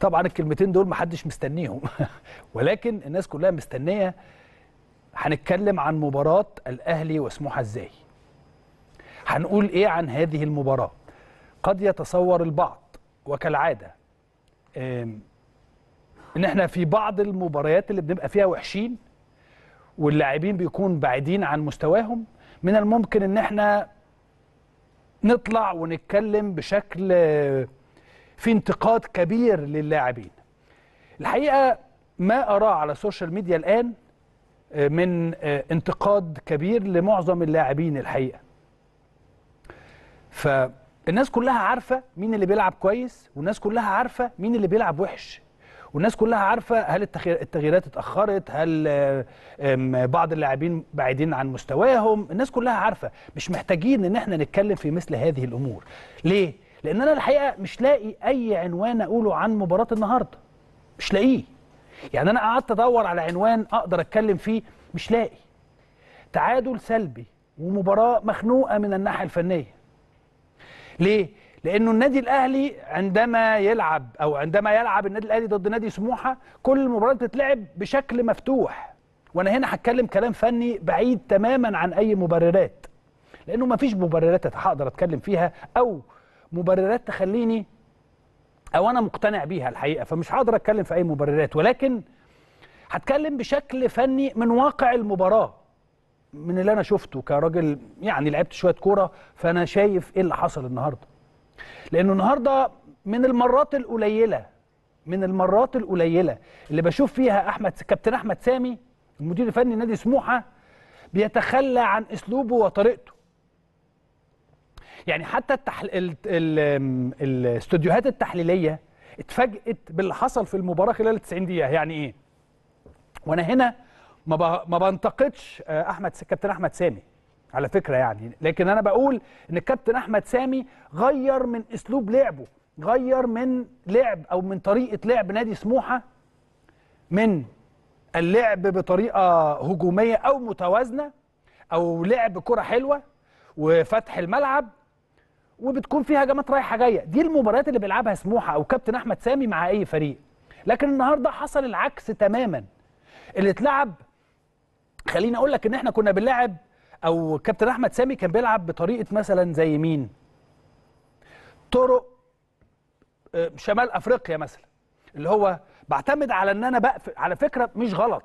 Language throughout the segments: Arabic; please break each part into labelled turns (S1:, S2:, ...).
S1: طبعا الكلمتين دول محدش مستنيهم ولكن الناس كلها مستنيه هنتكلم عن مباراه الاهلي وسموحه ازاي هنقول ايه عن هذه المباراه قد يتصور البعض وكالعاده ان احنا في بعض المباريات اللي بنبقى فيها وحشين واللاعبين بيكون بعيدين عن مستواهم من الممكن ان احنا نطلع ونتكلم بشكل في انتقاد كبير للاعبين الحقيقة ما أراه على السوشيال ميديا الآن آه، من آه، انتقاد كبير لمعظم اللاعبين الحقيقة فالناس كلها عارفة مين اللي بيلعب كويس والناس كلها عارفة مين اللي بيلعب وحش والناس كلها عارفة هل التغييرات اتأخرت هل آه، بعض اللاعبين بعيدين عن مستواهم الناس كلها عارفة مش محتاجين ان احنا نتكلم في مثل هذه الأمور ليه؟ لان انا الحقيقه مش لاقي اي عنوان اقوله عن مباراه النهارده مش لاقيه يعني انا قعدت ادور على عنوان اقدر اتكلم فيه مش لاقي تعادل سلبي ومباراه مخنوقه من الناحيه الفنيه ليه لانه النادي الاهلي عندما يلعب او عندما يلعب النادي الاهلي ضد نادي سموحه كل المباراه بتتلعب بشكل مفتوح وانا هنا هتكلم كلام فني بعيد تماما عن اي مبررات لانه مفيش مبررات هقدر اتكلم فيها او مبررات تخليني او انا مقتنع بيها الحقيقه فمش هقدر اتكلم في اي مبررات ولكن هتكلم بشكل فني من واقع المباراه من اللي انا شفته كراجل يعني لعبت شويه كوره فانا شايف ايه اللي حصل النهارده لانه النهارده من المرات القليله من المرات القليله اللي بشوف فيها احمد كابتن احمد سامي المدير الفني نادي سموحه بيتخلى عن اسلوبه وطريقته يعني حتى التحل... ال... ال... الاستوديوهات التحليليه اتفاجئت باللي حصل في المباراه خلال 90 دقيقه يعني ايه وانا هنا ما ب... ما بنتقدش آه، احمد كابتن احمد سامي على فكره يعني لكن انا بقول ان الكابتن احمد سامي غير من اسلوب لعبه غير من لعب او من طريقه لعب نادي سموحه من اللعب بطريقه هجوميه او متوازنه او لعب كره حلوه وفتح الملعب وبتكون فيها هجمات رايحه جايه دي المباريات اللي بيلعبها سموحه او كابتن احمد سامي مع اي فريق لكن النهارده حصل العكس تماما اللي اتلعب خليني اقول لك ان احنا كنا بنلعب او كابتن احمد سامي كان بيلعب بطريقه مثلا زي مين طرق آه، شمال افريقيا مثلا اللي هو بعتمد على ان انا بقفل على فكره مش غلط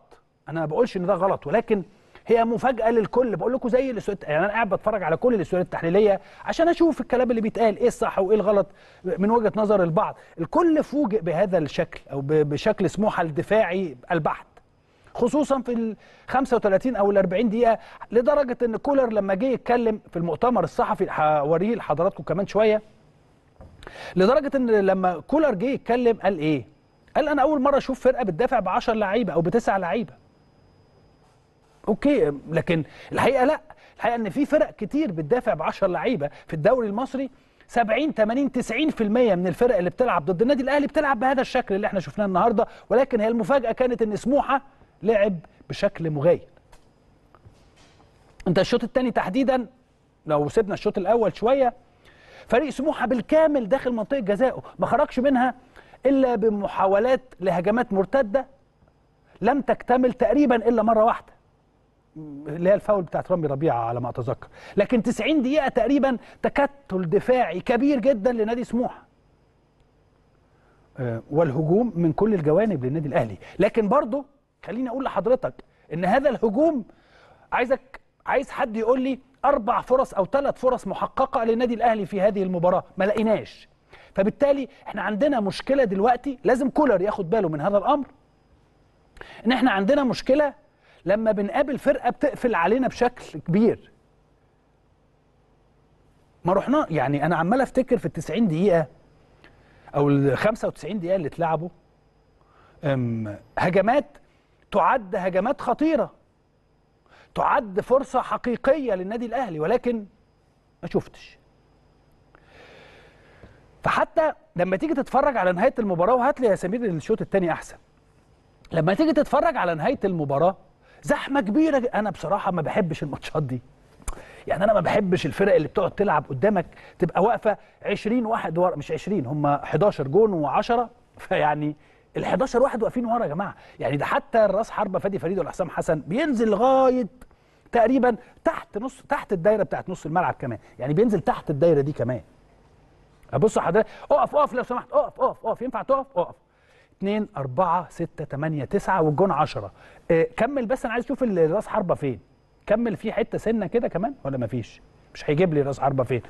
S1: انا ما بقولش ان ده غلط ولكن هي مفاجاه للكل بقول لكم زي الاسود يعني انا قاعد بتفرج على كل الاسئله التحليليه عشان اشوف الكلام اللي بيتقال ايه الصح وايه الغلط من وجهه نظر البعض الكل فوجئ بهذا الشكل او بشكل سموحه الدفاعي البحت خصوصا في ال 35 او ال 40 دقيقه لدرجه ان كولر لما جه يتكلم في المؤتمر الصحفي هوريه لحضراتكم كمان شويه لدرجه ان لما كولر جه يتكلم قال ايه؟ قال انا اول مره اشوف فرقه بتدافع ب 10 لعيبه او بتسع لعيبه اوكي لكن الحقيقه لا الحقيقه ان في فرق كتير بتدافع ب 10 لعيبه في الدوري المصري 70 80 90% من الفرق اللي بتلعب ضد النادي الاهلي بتلعب بهذا الشكل اللي احنا شفناه النهارده ولكن هي المفاجاه كانت ان سموحه لعب بشكل مغاير انت الشوط الثاني تحديدا لو سيبنا الشوط الاول شويه فريق سموحه بالكامل داخل منطقه جزائه ما خرجش منها الا بمحاولات لهجمات مرتده لم تكتمل تقريبا الا مره واحده اللي هي الفاول بتاعت رامي ربيعه على ما اتذكر لكن 90 دقيقه تقريبا تكتل دفاعي كبير جدا لنادي سموحه آه، والهجوم من كل الجوانب للنادي الاهلي لكن برضه خليني اقول لحضرتك ان هذا الهجوم عايزك عايز حد يقول لي اربع فرص او ثلاث فرص محققه للنادي الاهلي في هذه المباراه ما لقيناش فبالتالي احنا عندنا مشكله دلوقتي لازم كولر ياخد باله من هذا الامر ان احنا عندنا مشكله لما بنقابل فرقه بتقفل علينا بشكل كبير ما رحنا يعني انا عمال افتكر في ال 90 دقيقه او ال 95 دقيقه اللي اتلعبوا هجمات تعد هجمات خطيره تعد فرصه حقيقيه للنادي الاهلي ولكن ما شفتش فحتى لما تيجي تتفرج على نهايه المباراه وهات لي يا سمير الشوط الثاني احسن لما تيجي تتفرج على نهايه المباراه زحمه كبيره انا بصراحه ما بحبش الماتشات دي يعني انا ما بحبش الفرق اللي بتقعد تلعب قدامك تبقى واقفه 20 واحد ورا مش 20 هم 11 جون و10 فيعني ال 11 واحد واقفين ورا يا جماعه يعني ده حتى الراس حربه فادي فريد ولا حسام حسن بينزل لغايه تقريبا تحت نص تحت الدايره بتاعت نص الملعب كمان يعني بينزل تحت الدايره دي كمان ابص حضرتك اقف اقف لو سمحت اقف اقف اقف ينفع تقف اقف 2 4 6 8 9 والجون 10 آه، كمل بس انا عايز اشوف الراس حربه فين كمل في حته سنه كده كمان ولا مفيش مش هيجيب لي راس حربه فين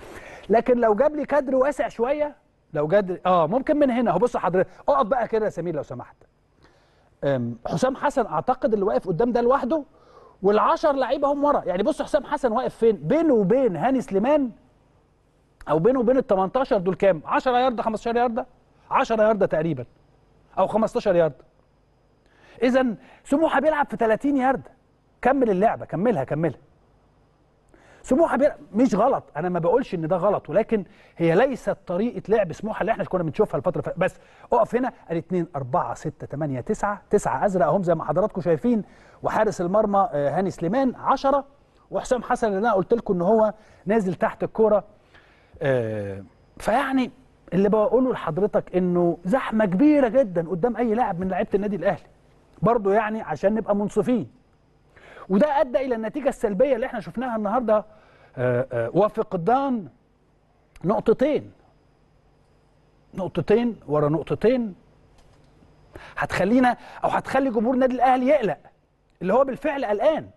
S1: لكن لو جاب لي كادر واسع شويه لو جاد اه ممكن من هنا اهو بص حضرتك اقف بقى كده يا سمير لو سمحت حسام حسن اعتقد اللي واقف قدام ده لوحده وال10 لعيبه هم ورا يعني بص حسام حسن واقف فين بينه وبين هاني سليمان او بينه وبين ال 18 دول كام 10 يارده 15 يارده 10 يارده تقريبا او 15 يارد اذا سموحه بيلعب في 30 يارد كمل اللعبه كملها كملها سموحه بيلعب مش غلط انا ما بقولش ان ده غلط ولكن هي ليست طريقه لعب سموحه اللي احنا كنا بنشوفها الفتره فاتت بس اقف هنا قال 2 4 6 8 9 9 ازرق اهم زي ما حضراتكم شايفين وحارس المرمى آه، هاني سليمان 10 وحسام حسن اللي انا قلت لكم ان هو نازل تحت الكوره آه، فيعني اللي بقوله لحضرتك انه زحمه كبيره جدا قدام اي لاعب من لعيبه النادي الاهلي برضه يعني عشان نبقى منصفين وده ادى الى النتيجه السلبيه اللي احنا شفناها النهارده آه، آه، وفقدان نقطتين نقطتين ورا نقطتين هتخلينا او هتخلي جمهور النادي الاهلي يقلق اللي هو بالفعل قلقان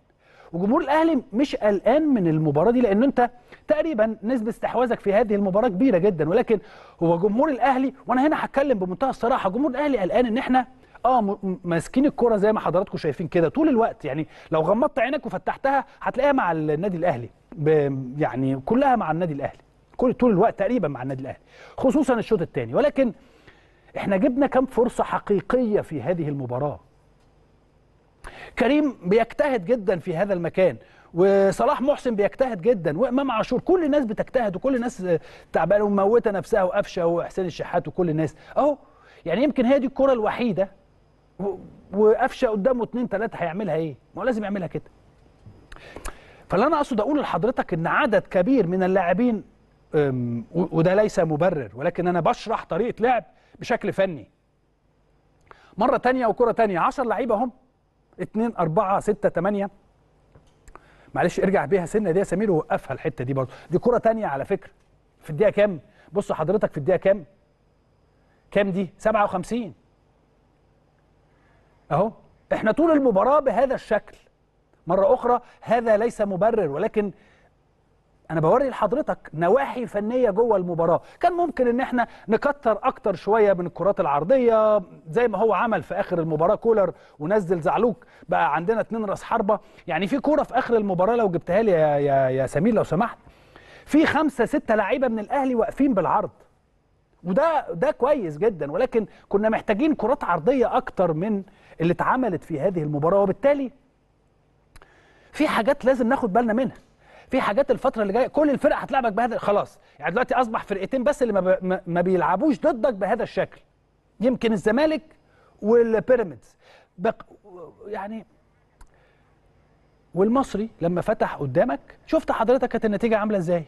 S1: وجمهور الاهلي مش قلقان من المباراه دي لان انت تقريبا نسبه استحواذك في هذه المباراه كبيره جدا ولكن هو جمهور الاهلي وانا هنا هتكلم بمنتهى الصراحه جمهور الاهلي قلقان ان احنا اه ماسكين الكره زي ما حضراتكم شايفين كده طول الوقت يعني لو غمضت عينك وفتحتها هتلاقيها مع النادي الاهلي يعني كلها مع النادي الاهلي كل طول الوقت تقريبا مع النادي الاهلي خصوصا الشوط الثاني ولكن احنا جبنا كام فرصه حقيقيه في هذه المباراه كريم بيجتهد جدا في هذا المكان وصلاح محسن بيجتهد جدا وامام عاشور كل الناس بتجتهد وكل الناس تعبانه ومموته نفسها وقفشه وحسين الشحات وكل الناس اهو يعني يمكن هي دي الكره الوحيده وقفشه قدامه اتنين ثلاثه هيعملها ايه؟ ما هو لازم يعملها كده. فاللي انا اقصد اقول لحضرتك ان عدد كبير من اللاعبين وده ليس مبرر ولكن انا بشرح طريقه لعب بشكل فني. مره ثانيه وكره ثانيه 10 لعيبه هم 2 4 6 8 معلش ارجع بيها سنه دي يا سمير ووقفها الحته دي برضه دي كره تانية على فكره في الدقيقه كام بص حضرتك في الدقيقه كام كام دي 57 اهو احنا طول المباراه بهذا الشكل مره اخرى هذا ليس مبرر ولكن انا بوري لحضرتك نواحي فنيه جوه المباراه كان ممكن ان احنا نكتر اكتر شويه من الكرات العرضيه زي ما هو عمل في اخر المباراه كولر ونزل زعلوك بقى عندنا اتنين راس حربه يعني في كوره في اخر المباراه لو جبتها لي يا يا, يا سمير لو سمحت في خمسه سته لعيبه من الاهلي واقفين بالعرض وده ده كويس جدا ولكن كنا محتاجين كرات عرضيه اكتر من اللي اتعملت في هذه المباراه وبالتالي في حاجات لازم ناخد بالنا منها في حاجات الفتره اللي جايه كل الفرق هتلعبك بهذا خلاص يعني دلوقتي اصبح فرقتين بس اللي ما, ما بيلعبوش ضدك بهذا الشكل يمكن الزمالك والبيراميدز بق... يعني والمصري لما فتح قدامك شفت حضرتك كانت النتيجه عامله ازاي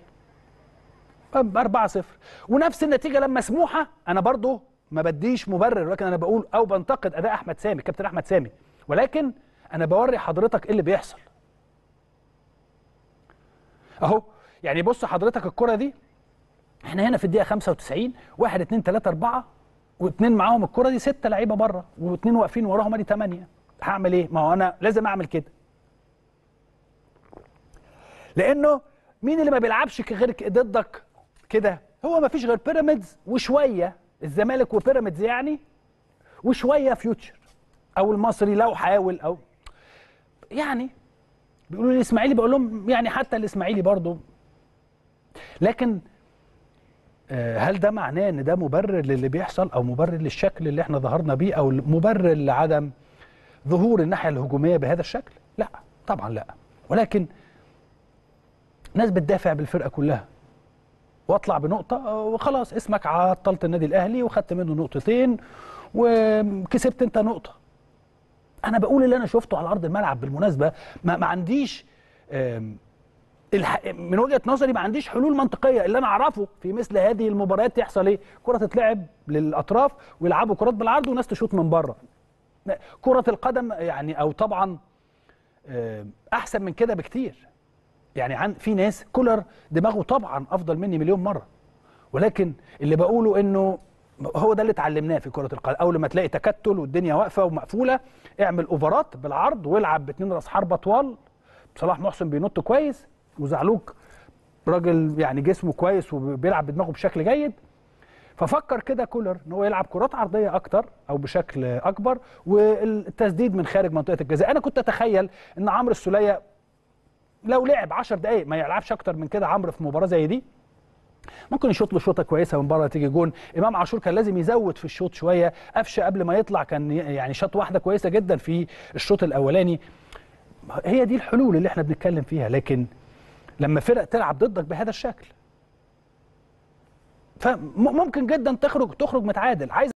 S1: 4 0 ونفس النتيجه لما سموحه انا برضو ما بديش مبرر ولكن انا بقول او بنتقد اداء احمد سامي كابتن احمد سامي ولكن انا بوري حضرتك ايه اللي بيحصل اهو يعني بص حضرتك الكره دي احنا هنا في الدقيقه 95 1 2 3 4 واثنين معاهم الكره دي ستة لعيبه بره واثنين واقفين وراهم ادي 8 هعمل ايه ما هو انا لازم اعمل كده لانه مين اللي ما بيلعبش غير ضدك كده هو ما فيش غير بيراميدز وشويه الزمالك وبيراميدز يعني وشويه فيوتشر او المصري لو حاول او يعني بيقولوا لي الاسماعيلي بقول لهم يعني حتى الاسماعيلي برضه لكن آه، هل ده معناه ان ده مبرر للي بيحصل او مبرر للشكل اللي احنا ظهرنا بيه او مبرر لعدم ظهور الناحيه الهجوميه بهذا الشكل؟ لا طبعا لا ولكن ناس بتدافع بالفرقه كلها واطلع بنقطه آه، وخلاص اسمك عطلت النادي الاهلي وخدت منه نقطتين وكسبت انت نقطه انا بقول اللي انا شفته على ارض الملعب بالمناسبه ما, ما عنديش من وجهه نظري ما عنديش حلول منطقيه اللي انا اعرفه في مثل هذه المباريات يحصل ايه كره تتلعب للاطراف ويلعبوا كرات بالعرض وناس تشوط من بره كره القدم يعني او طبعا احسن من كده بكتير يعني عن في ناس كولر دماغه طبعا افضل مني مليون مره ولكن اللي بقوله انه هو ده اللي اتعلمناه في كره القدم اول ما تلاقي تكتل والدنيا واقفه ومقفوله اعمل اوفرات بالعرض والعب باتنين راس حربه طوال صلاح محسن بينط كويس وزعلوك راجل يعني جسمه كويس وبيلعب بدماغه بشكل جيد ففكر كده كولر ان هو يلعب كرات عرضيه اكتر او بشكل اكبر والتسديد من خارج منطقه الجزاء انا كنت اتخيل ان عمرو السوليه لو لعب 10 دقائق ما يلعبش اكتر من كده عمرو في مباراه زي دي ممكن يشوط له شوطه كويسه من بره تيجي جون امام عاشور كان لازم يزود في الشوط شويه قفشه قبل ما يطلع كان يعني شاط واحده كويسه جدا في الشوط الاولاني هي دي الحلول اللي احنا بنتكلم فيها لكن لما فرق تلعب ضدك بهذا الشكل فممكن جدا تخرج تخرج متعادل عايز